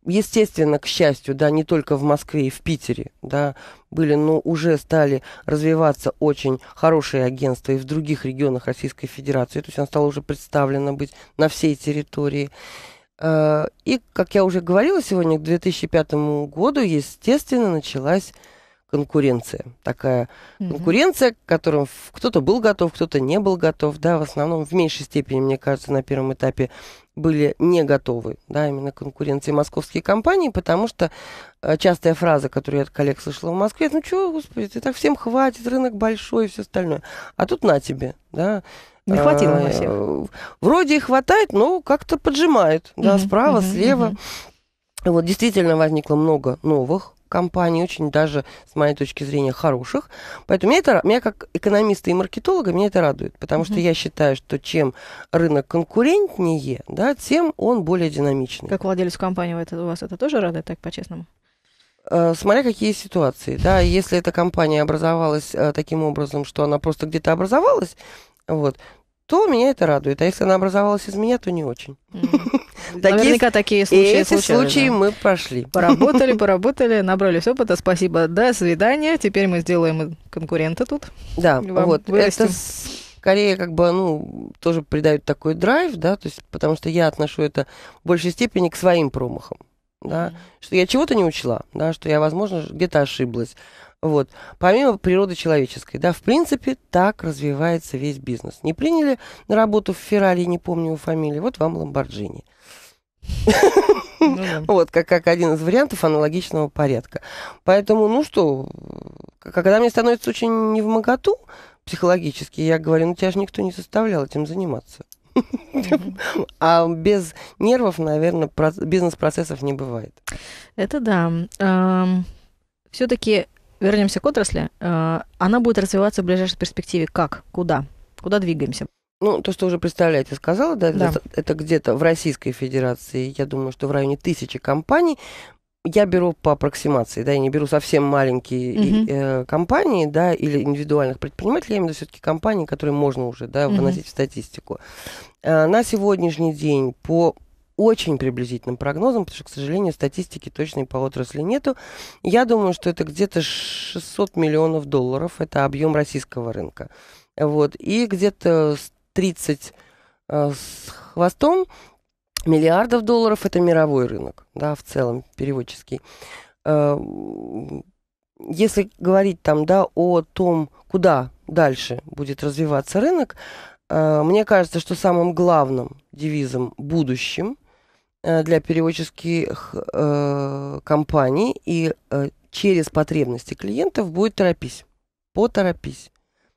естественно, к счастью, да, не только в Москве и в Питере, да, были, но уже стали развиваться очень хорошие агентства и в других регионах Российской Федерации. То есть она стала уже представлена быть на всей территории. Э, и, как я уже говорила сегодня, к 2005 году, естественно, началась конкуренция. Такая mm-hmm. конкуренция, к которым кто-то был готов, кто-то не был готов. Да, в основном, в меньшей степени, мне кажется, на первом этапе были не готовы, да, именно конкуренции московские компании, потому что э, частая фраза, которую я от коллег слышала в Москве, ну что, господи, ты так всем хватит, рынок большой и все остальное. А тут на тебе, да. Не хватило э, на всех. Вроде и хватает, но как-то поджимает, да, справа, слева. Вот действительно возникло много новых компаний, очень даже, с моей точки зрения, хороших. Поэтому меня, это, меня как экономиста и маркетолога меня это радует, потому mm-hmm. что я считаю, что чем рынок конкурентнее, да, тем он более динамичный. Как владелец компании это, у вас это тоже радует, так по-честному? Э, смотря какие ситуации, да, если эта компания образовалась э, таким образом, что она просто где-то образовалась, вот, то меня это радует. А если она образовалась из меня, то не очень. Наверняка такие случаи Эти случаи мы прошли. Поработали, поработали, набрались опыта. Спасибо, до свидания. Теперь мы сделаем конкурента тут. Да, вот. Это скорее как бы, ну, тоже придают такой драйв, да, то есть потому что я отношу это в большей степени к своим промахам да, mm-hmm. что я чего-то не учла, да, что я, возможно, где-то ошиблась. Вот. Помимо природы человеческой, да, в принципе, так развивается весь бизнес. Не приняли на работу в Феррари, не помню его фамилии, вот вам Ламборджини. Ну вот, как, один из вариантов аналогичного порядка. Поэтому, ну что, когда мне становится очень не в невмоготу психологически, я говорю, ну тебя же никто не составлял этим заниматься. А без нервов, наверное, бизнес-процессов не бывает. Это да. Все-таки вернемся к отрасли, э, она будет развиваться в ближайшей перспективе как? Куда? Куда двигаемся? Ну, то, что уже представляете, сказала, да, да. это, это где-то в Российской Федерации, я думаю, что в районе тысячи компаний. Я беру по аппроксимации, да, я не беру совсем маленькие угу. э, компании, да, или индивидуальных предпринимателей, я имею в виду все-таки компании, которые можно уже, да, выносить угу. в статистику. Э, на сегодняшний день по очень приблизительным прогнозом, потому что, к сожалению, статистики точной по отрасли нету. Я думаю, что это где-то 600 миллионов долларов, это объем российского рынка. Вот. И где-то 30 э, с хвостом миллиардов долларов это мировой рынок, да, в целом переводческий. Э, если говорить там, да, о том, куда дальше будет развиваться рынок, э, мне кажется, что самым главным девизом будущим Э, для переводческих э, компаний, и э, через потребности клиентов будет торопись. Поторопись.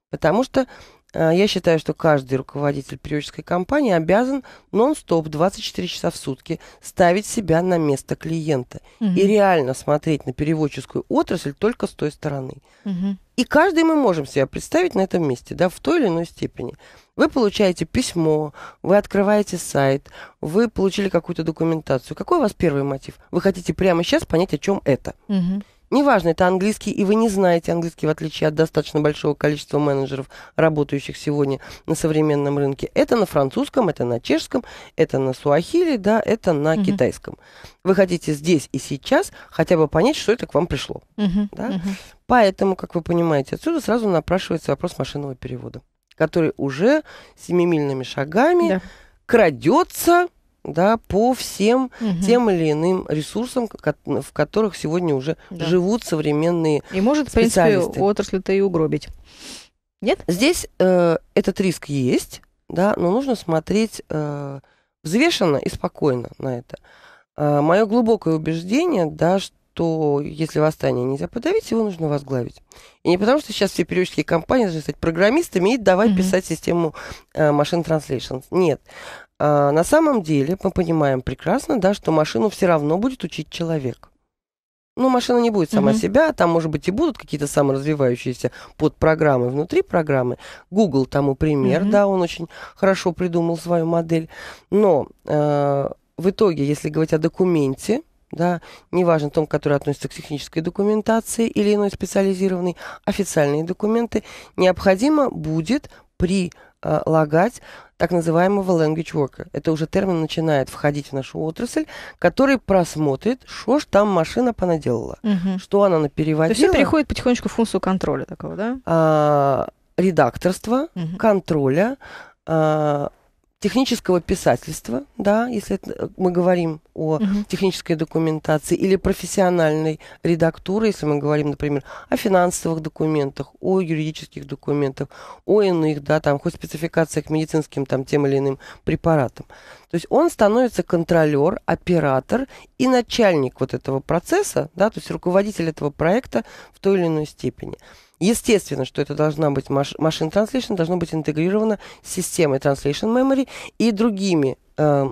Потому что Э, я считаю, что каждый руководитель переводческой компании обязан нон-стоп 24 часа в сутки ставить себя на место клиента угу. и реально смотреть на переводческую отрасль только с той стороны. Угу. И каждый мы можем себя представить на этом месте, да, в той или иной степени. Вы получаете письмо, вы открываете сайт, вы получили какую-то документацию. Какой у вас первый мотив? Вы хотите прямо сейчас понять, о чем это. Угу. Неважно, это английский, и вы не знаете английский, в отличие от достаточно большого количества менеджеров, работающих сегодня на современном рынке. Это на французском, это на чешском, это на суахили, да, это на угу. китайском. Вы хотите здесь и сейчас хотя бы понять, что это к вам пришло. Угу. Да? Угу. Поэтому, как вы понимаете, отсюда сразу напрашивается вопрос машинного перевода, который уже семимильными шагами да. крадется да, по всем угу. тем или иным ресурсам, в которых сегодня уже да. живут современные И может, в принципе, отрасль-то и угробить. Нет? Здесь э, этот риск есть, да, но нужно смотреть э, взвешенно и спокойно на это. Э, мое глубокое убеждение, да, что что если восстание нельзя подавить, его нужно возглавить. И не потому, что сейчас все переводческие компании должны стать программистами и давать mm-hmm. писать систему э, машин Нет. А, на самом деле, мы понимаем прекрасно, да, что машину все равно будет учить человек. Ну, машина не будет сама mm себя, там, может быть, и будут какие-то саморазвивающиеся подпрограммы внутри программы. Google тому пример, mm да, он очень хорошо придумал свою модель. Но э, в итоге, если говорить о документе, да, неважно том, который относится к технической документации или иной специализированной, официальные документы, необходимо будет прилагать так называемого language worker. Это уже термин начинает входить в нашу отрасль, который просмотрит, что ж там машина понаделала, угу. что она напереводила. То есть все переходит потихонечку в функцию контроля такого, да? А, редакторства, угу. контроля, а, технического писательства, да, если это, э, мы говорим о угу. технической документации, или профессиональной редактуры, если мы говорим, например, о финансовых документах, о юридических документах, о иных, да, там, хоть спецификациях медицинским, там, тем или иным препаратам. То есть он становится контролер, оператор и начальник вот этого процесса, да, то есть руководитель этого проекта в той или иной степени. Естественно, что это должна быть маш- Machine Translation, должно быть интегрировано с системой Translation Memory и другими э,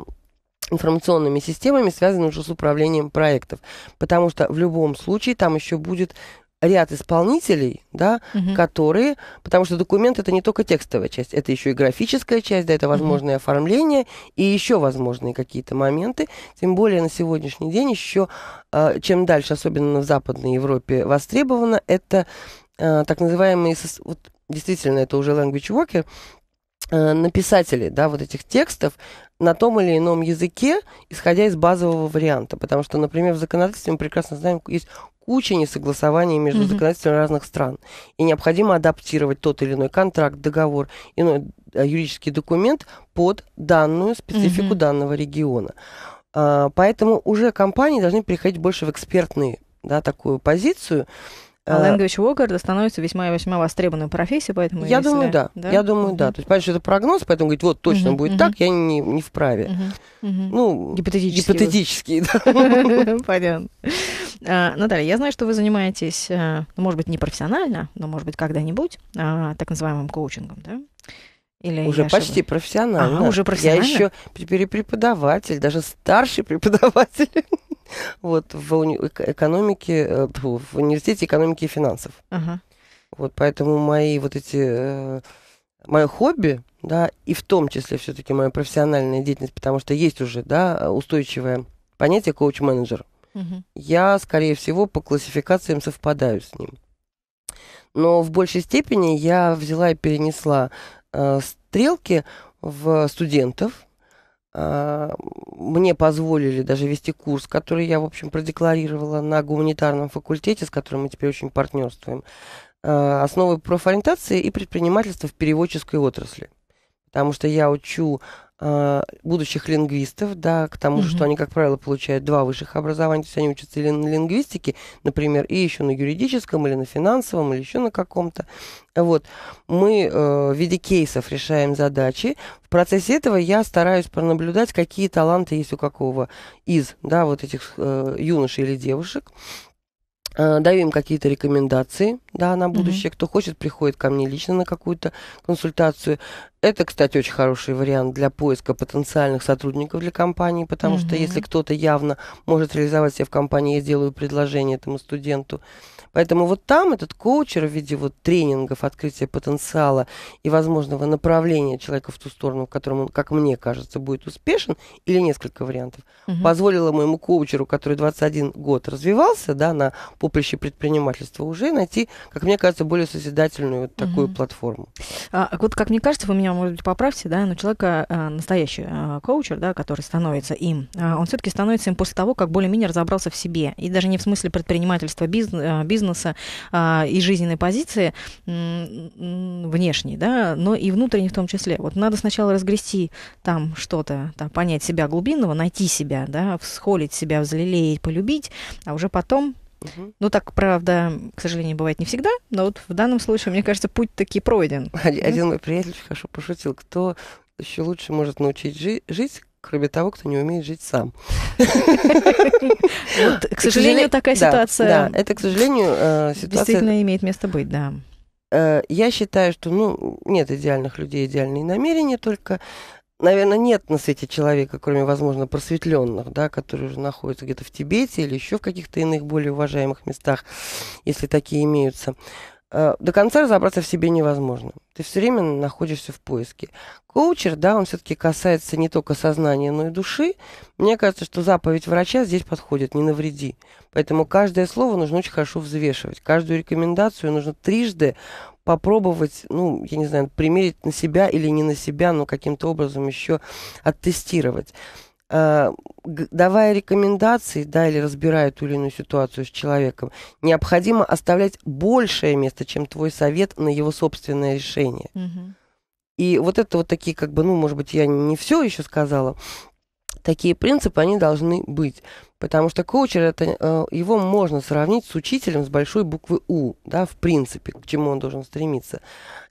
информационными системами, связанными уже с управлением проектов. Потому что в любом случае там еще будет ряд исполнителей, да, угу. которые, потому что документ это не только текстовая часть, это еще и графическая часть, да, это возможное угу. оформление и еще возможные какие-то моменты. Тем более на сегодняшний день еще, э, чем дальше, особенно в Западной Европе, востребовано, это Э, так называемые, вот действительно, это уже language worker, э, написатели, да, вот этих текстов на том или ином языке, исходя из базового варианта. Потому что, например, в законодательстве мы прекрасно знаем, есть куча несогласований между mm-hmm. законодательствами разных стран. И необходимо адаптировать тот или иной контракт, договор, иной э, юридический документ под данную специфику mm-hmm. данного региона. А, поэтому уже компании должны переходить больше в экспертные да, такую позицию, а language worker становится весьма и весьма востребованной профессией, поэтому... Я если... думаю, да. да. Я думаю, uh-huh. да. То есть, понимаешь, это прогноз, поэтому говорит, вот точно uh-huh. будет uh-huh. так, я не, не вправе. Uh-huh. Uh-huh. Ну, гипотетически. Гипотетически, да. Понятно. А, Наталья, я знаю, что вы занимаетесь, э, ну, может быть, не профессионально, но, может быть, когда-нибудь а, так называемым коучингом, да? Или уже почти ошибаюсь? профессионально. Ага, уже профессионально? Я еще перепреподаватель, даже старший преподаватель вот, в уни- экономике, э, в университете экономики и финансов. Ага. Вот, поэтому мои вот эти, э, мое хобби, да, и в том числе все-таки моя профессиональная деятельность, потому что есть уже, да, устойчивое понятие коуч-менеджер. Угу. Я, скорее всего, по классификациям совпадаю с ним но в большей степени я взяла и перенесла Э, стрелки в студентов. А, мне позволили даже вести курс, который я, в общем, продекларировала на гуманитарном факультете, с которым мы теперь очень партнерствуем. Э, основы профориентации и предпринимательства в переводческой отрасли. Потому что я учу Э, будущих лингвистов, да, к тому, угу. что они, как правило, получают два высших образования, то есть они учатся или на лингвистике, например, и еще на юридическом, или на финансовом, или еще на каком-то. Вот. Мы э, в виде кейсов решаем задачи. В процессе этого я стараюсь пронаблюдать, какие таланты есть у какого из, да, вот этих э, юношей или девушек э, даю им какие-то рекомендации, да, на будущее. Mm-hmm. Кто хочет, приходит ко мне лично на какую-то консультацию. Это, кстати, очень хороший вариант для поиска потенциальных сотрудников для компании, потому угу. что если кто-то явно может реализовать себя в компании, я сделаю предложение этому студенту. Поэтому вот там этот коучер в виде вот тренингов, открытия потенциала и возможного направления человека в ту сторону, в котором он, как мне кажется, будет успешен, или несколько вариантов, угу. позволило моему коучеру, который 21 год развивался да, на поприще предпринимательства, уже найти, как мне кажется, более созидательную вот такую угу. платформу. А, вот, как мне кажется, вы меня меня, может быть, поправьте, да, но человека, э, настоящий э, коучер, да, который становится им, э, он все-таки становится им после того, как более-менее разобрался в себе. И даже не в смысле предпринимательства, бизнеса а, и жизненной позиции внешней, да, но и внутренней в том числе. Вот надо сначала разгрести там что-то, там, понять себя глубинного, найти себя, да, всхолить себя, взлелеять, полюбить, а уже потом Угу. Ну, так, правда, к сожалению, бывает не всегда, но вот в данном случае, мне кажется, путь таки пройден. Один мой приятель очень хорошо пошутил, кто еще лучше может научить жи- жить, кроме того, кто не умеет жить сам. К сожалению, такая ситуация... Да, это, к сожалению, э, ситуация... Действительно имеет место быть, да. Э, я считаю, что, ну, нет идеальных людей, идеальные намерения, только наверное, нет на свете человека, кроме, возможно, просветленных, да, которые уже находятся где-то в Тибете или еще в каких-то иных более уважаемых местах, если такие имеются. Э, до конца разобраться в себе невозможно. Ты все время находишься в поиске. Коучер, да, он все-таки касается не только сознания, но и души. Мне кажется, что заповедь врача здесь подходит, не навреди. Поэтому каждое слово нужно очень хорошо взвешивать. Каждую рекомендацию нужно трижды попробовать, ну, я не знаю, примерить на себя или не на себя, но каким-то образом еще оттестировать. А, давая рекомендации, да, или разбирая ту или иную ситуацию с человеком, необходимо оставлять большее место, чем твой совет на его собственное решение. И вот это вот такие, как бы, ну, может быть, я не все еще сказала, такие принципы, они должны быть. Потому что коучер, это, э, его можно сравнить с учителем с большой буквы «У», да, в принципе, к чему он должен стремиться.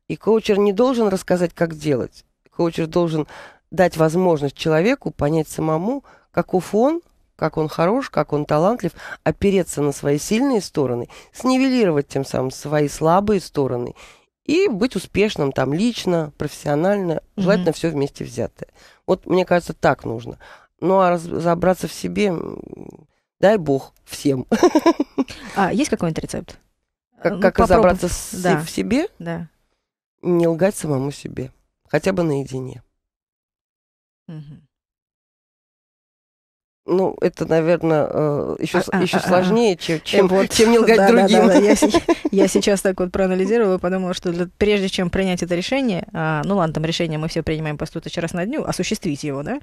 И коучер не должен рассказать, как делать. Коучер должен дать возможность человеку понять самому, каков он, как он хорош, как он талантлив, опереться на свои сильные стороны, снивелировать тем самым свои слабые стороны и быть успешным там лично, профессионально, желательно mm-hmm. все вместе взятое. Вот мне кажется, так нужно. Ну, а разобраться в себе, дай бог всем. А есть какой-нибудь рецепт? Как, ну, как разобраться с, да. в себе? Да. Не лгать самому себе. Хотя бы наедине. Угу. Ну, это, наверное, э, еще, а, а еще а, а, сложнее, а, чем, чем, эм, вот, чем не лгать да, другим. Да, да, да. Я, я сейчас так вот проанализировала и подумала, что для, прежде чем принять это решение, а, ну ладно, там решение мы все принимаем по 100 тысяч раз на дню, осуществить его, да,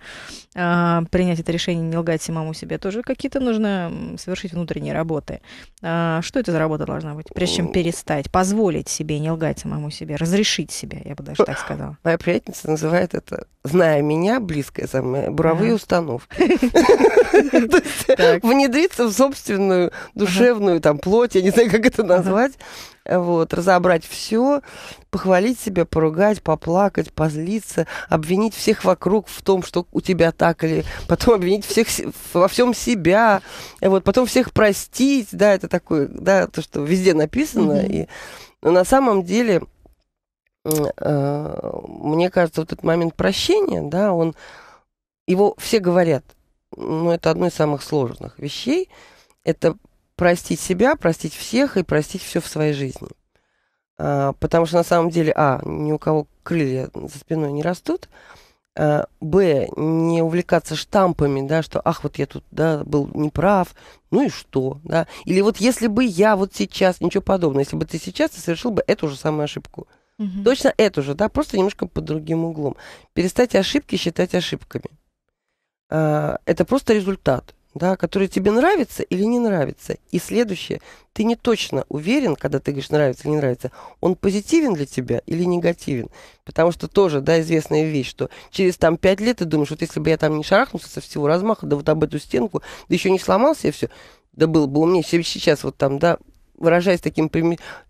а, принять это решение, не лгать самому себе, тоже какие-то нужно совершить внутренние работы. А, что это за работа должна быть? Прежде чем перестать, позволить себе не лгать самому себе, разрешить себе, я бы даже так сказала. Моя приятница называет это, зная меня, близкая за мной, буровые установки. Внедриться в собственную душевную там плоть, я не знаю, как это назвать. Вот, разобрать все, похвалить себя, поругать, поплакать, позлиться, обвинить всех вокруг в том, что у тебя так, или потом обвинить всех во всем себя, вот, потом всех простить, да, это такое, да, то, что везде написано, mm-hmm. и но на самом деле, э, мне кажется, вот этот момент прощения, да, он его все говорят, ну, это одно из самых сложных вещей. Это простить себя, простить всех и простить все в своей жизни. А, потому что на самом деле, а, ни у кого крылья за спиной не растут, а, б, не увлекаться штампами, да, что, ах, вот я тут, да, был неправ, ну и что, да. Или вот если бы я вот сейчас, ничего подобного, если бы ты сейчас ты совершил бы эту же самую ошибку. Угу. Точно эту же, да, просто немножко под другим углом. Перестать ошибки считать ошибками. А, это просто результат, да, который тебе нравится или не нравится. И следующее, ты не точно уверен, когда ты говоришь нравится или не нравится, он позитивен для тебя или негативен. Потому что тоже, да, известная вещь, что через там пять лет ты думаешь, вот если бы я там не шарахнулся со всего размаха, да вот об эту стенку, да еще не сломался и все, да был бы у меня сейчас вот там, да, выражаясь таким,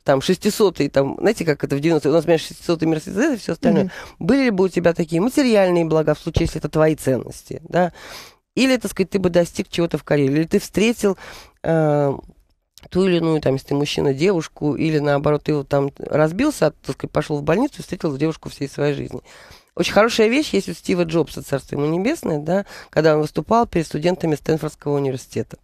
там, 600 там, знаете, как это в 90-е, у нас, понимаешь, 600 Мерседес и все остальное, mm-hmm. были бы у тебя такие материальные блага, в случае, если это твои ценности, да, или, так сказать, ты бы достиг чего-то в карьере, или ты встретил э, ту или иную, там, если ты мужчина, девушку, или, наоборот, ты вот там разбился, так сказать, пошел в больницу и встретил девушку всей своей жизни. Очень хорошая вещь есть у Стива Джобса, царство ему небесное, да, когда он выступал перед студентами Стэнфордского университета.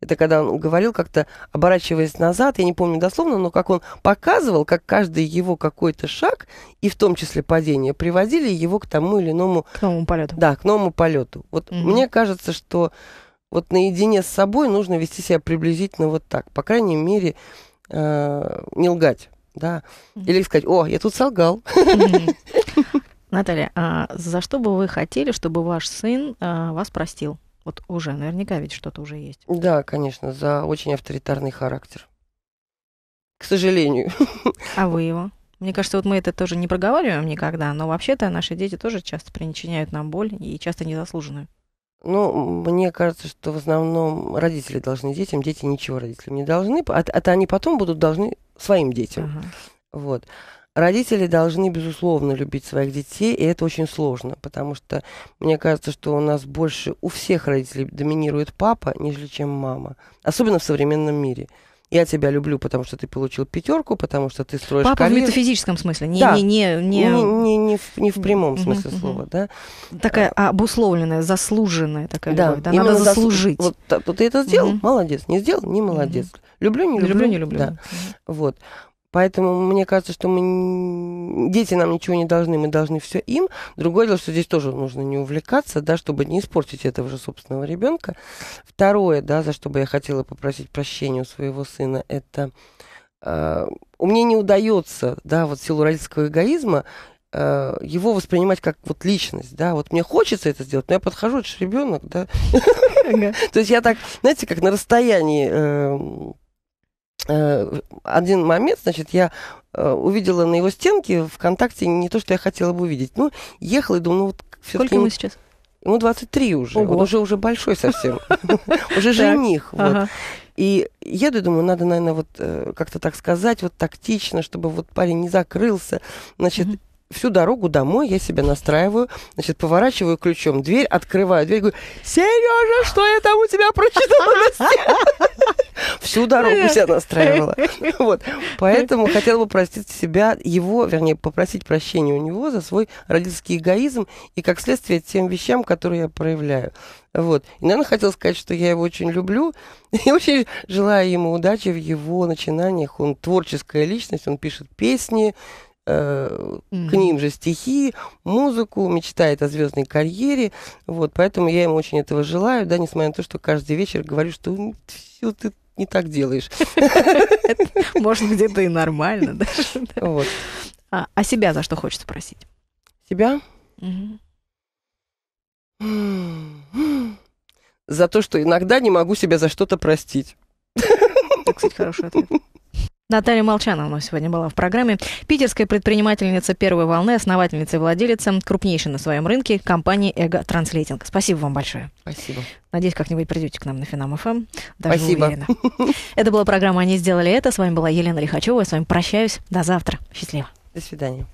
Это когда он говорил как-то, оборачиваясь назад, я не помню дословно, но как он показывал, как каждый его какой-то шаг, и в том числе падение, приводили его к тому или иному... К новому полету. Да, к новому полету. Вот угу. мне кажется, что вот наедине с собой нужно вести себя приблизительно вот так. По крайней мере, э, не лгать, да. Или сказать, о, я тут солгал. Наталья, а за что бы вы хотели, чтобы ваш сын э, вас простил? Вот уже, наверняка ведь что-то уже есть. Да, конечно, за очень авторитарный характер. К сожалению. А вы его? Мне кажется, вот мы это тоже не проговариваем никогда, но вообще-то наши дети тоже часто причиняют нам боль и часто незаслуженную. Ну, мне кажется, что в основном родители должны детям, дети ничего родителям не должны, а, а, а они потом будут должны своим детям. Ага. Вот. Родители должны, безусловно, любить своих детей, и это очень сложно, потому что мне кажется, что у нас больше у всех родителей доминирует папа, нежели чем мама, особенно в современном мире я тебя люблю, потому что ты получил пятерку, потому что ты строишь Папа карьеру. в метафизическом смысле, не, да. не, не, не... Не, не, не, в, не в прямом смысле mm-hmm. слова, да. Такая а. обусловленная, заслуженная такая да. любовь, да, Именно надо заслужить. Вот, вот ты это сделал, mm-hmm. молодец, не сделал, не молодец. Mm-hmm. Люблю, не люблю. Люблю, не люблю. Да. Mm-hmm. Вот. Поэтому мне кажется, что мы... дети нам ничего не должны, мы должны все им. Другое дело, что здесь тоже нужно не увлекаться, да, чтобы не испортить этого же собственного ребенка. Второе, да, за что бы я хотела попросить прощения у своего сына, это э, мне не удается, да, вот силу родительского эгоизма э, его воспринимать как вот личность, да, вот мне хочется это сделать, но я подхожу, это же ребенок, да. То есть я так, знаете, как на расстоянии эм, Э, один момент, значит, я э, увидела на его стенке ВКонтакте не то, что я хотела бы увидеть. Ну, ехала и думала, ну вот... Сколько ему сейчас? Ему 23 уже, Ого. он уже, уже большой совсем, уже жених. И еду и думаю, надо, наверное, вот э, как-то так сказать, вот тактично, чтобы вот парень не закрылся. Значит, всю дорогу домой я себя настраиваю, значит, поворачиваю ключом дверь, открываю дверь, говорю, Сережа, что я там у тебя прочитала на стене? Всю дорогу себя настраивала. Вот. Поэтому хотела бы простить себя, его, вернее, попросить прощения у него за свой родительский эгоизм и, как следствие, тем вещам, которые я проявляю. Вот. И, наверное, хотел сказать, что я его очень люблю и очень желаю ему удачи в его начинаниях. Он творческая личность, он пишет песни, Э, к ним же стихи, музыку, мечтает о звездной карьере. Вот, поэтому я ему очень этого желаю, да, несмотря на то, что каждый вечер говорю, что все ты не так делаешь. Может, где-то и нормально даже. А, а себя за что хочется просить? Себя? За то, что иногда не могу себя за что-то простить. Это, кстати, хороший ответ. Наталья у нас сегодня была в программе. Питерская предпринимательница первой волны, основательница и владелица крупнейшей на своем рынке компании «Эго Транслейтинг». Спасибо вам большое. Спасибо. Надеюсь, как-нибудь придете к нам на Финам ФМ. Даже Спасибо. Уверена. Это была программа «Они сделали это». С вами была Елена Лихачева. Я с вами прощаюсь. До завтра. Счастливо. До свидания.